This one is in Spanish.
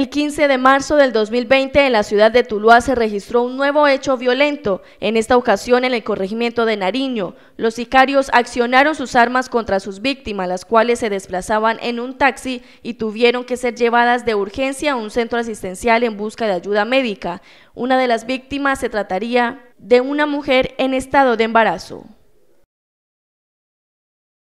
El 15 de marzo del 2020 en la ciudad de Tuluá se registró un nuevo hecho violento, en esta ocasión en el corregimiento de Nariño. Los sicarios accionaron sus armas contra sus víctimas, las cuales se desplazaban en un taxi y tuvieron que ser llevadas de urgencia a un centro asistencial en busca de ayuda médica. Una de las víctimas se trataría de una mujer en estado de embarazo.